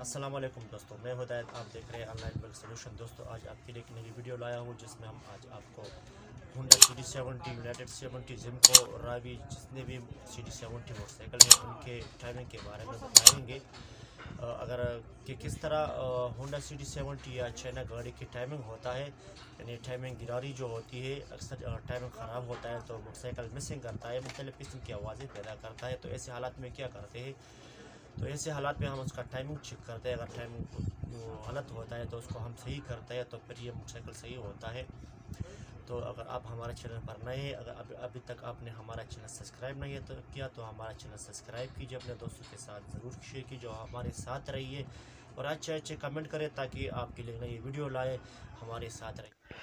अस्सलाम वालेकुम दोस्तों मैं हदायत आप देख रहे हैं ऑनलाइन बल्क सोल्यूशन दोस्तों आज आपके लिए एक नई वीडियो लाया हूँ जिसमें हम आज आपको Honda C D seventy United seventy जिमको रावी जितने भी सी डी सेवनटी मोटरसाइकिल हैं उनके टाइमिंग के बारे में बताएंगे अगर कि किस तरह होंडा सी डी सेवेंटी या चाइना गाड़ी की टाइमिंग होता है यानी टाइमिंग गिरारी जो होती है अक्सर टाइमिंग ख़राब होता है तो मोटरसाइकिल मिसिंग करता है मुख्तलिफ़ किस्म की आवाज़ें पैदा करता है तो ऐसे हालात में क्या करते हैं तो ऐसे हालात में हम उसका टाइमिंग चेक करते हैं अगर टाइमिंग गलत होता है तो उसको हम सही करते हैं तो फिर ये मोटरसाइकिल सही होता है तो अगर आप हमारे चैनल पर नए हैं अगर अभी अभी तक आपने हमारा चैनल सब्सक्राइब नहीं है तो किया तो हमारा चैनल सब्सक्राइब कीजिए अपने दोस्तों के साथ ज़रूर शेयर कीजिए हमारे साथ रहिए और अच्छे अच्छे कमेंट करें ताकि आपके लिए नई वीडियो लाए हमारे साथ रहिए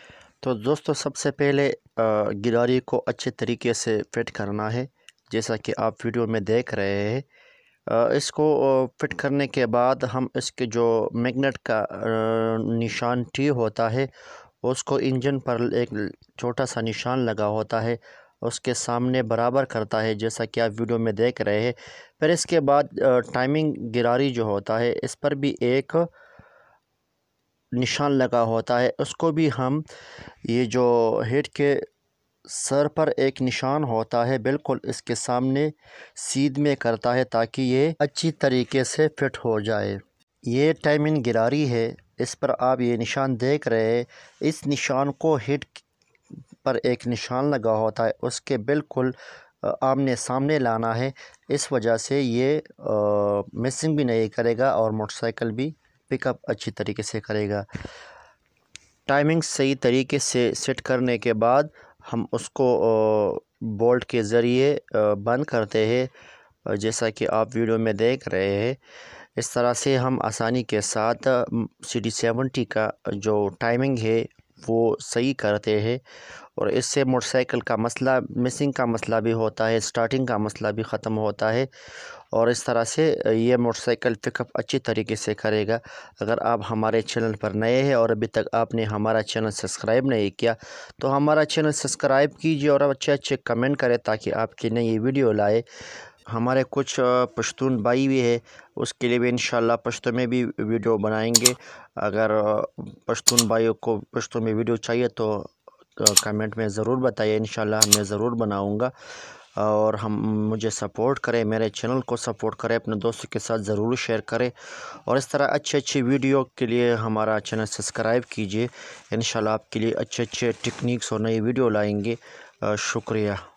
तो दोस्तों सबसे पहले गिरारी को अच्छे तरीके से फिट करना है जैसा कि आप वीडियो में देख रहे हैं इसको फिट करने के बाद हम इसके जो मैग्नेट का निशान टी होता है उसको इंजन पर एक छोटा सा निशान लगा होता है उसके सामने बराबर करता है जैसा कि आप वीडियो में देख रहे हैं फिर इसके बाद टाइमिंग गिरारी जो होता है इस पर भी एक निशान लगा होता है उसको भी हम ये जो हेड के सर पर एक निशान होता है बिल्कुल इसके सामने सीध में करता है ताकि ये अच्छी तरीके से फिट हो जाए ये टाइमिंग गिरारी है इस पर आप ये निशान देख रहे हैं इस निशान को हिट पर एक निशान लगा होता है उसके बिल्कुल आमने सामने लाना है इस वजह से ये मिसिंग भी नहीं करेगा और मोटरसाइकिल भी पिकअप अच्छी तरीके से करेगा टाइमिंग सही तरीके से सेट करने के बाद हम उसको बोल्ट के ज़रिए बंद करते हैं जैसा कि आप वीडियो में देख रहे हैं इस तरह से हम आसानी के साथ सी डी सेवेंटी का जो टाइमिंग है वो सही करते हैं और इससे मोटरसाइकिल का मसला मिसिंग का मसला भी होता है स्टार्टिंग का मसला भी ख़त्म होता है और इस तरह से ये मोटरसाइकिल पिकअप अच्छी तरीके से करेगा अगर आप हमारे चैनल पर नए हैं और अभी तक आपने हमारा चैनल सब्सक्राइब नहीं किया तो हमारा चैनल सब्सक्राइब कीजिए और अच्छे अच्छे कमेंट करें ताकि आपकी नई वीडियो लाए हमारे कुछ पश्तून भाई भी है उसके लिए भी इन पश्तो में भी वीडियो बनाएंगे अगर पश्तून भाइयों को पश्तो में वीडियो चाहिए तो कमेंट में ज़रूर बताइए इन मैं ज़रूर बनाऊँगा और हम मुझे सपोर्ट करें मेरे चैनल को सपोर्ट करें अपने दोस्तों के साथ ज़रूर शेयर करें और इस तरह अच्छी अच्छी वीडियो के लिए हमारा चैनल सब्सक्राइब कीजिए इन आपके लिए अच्छे अच्छे टेक्निक्स और नई वीडियो लाएँगे शुक्रिया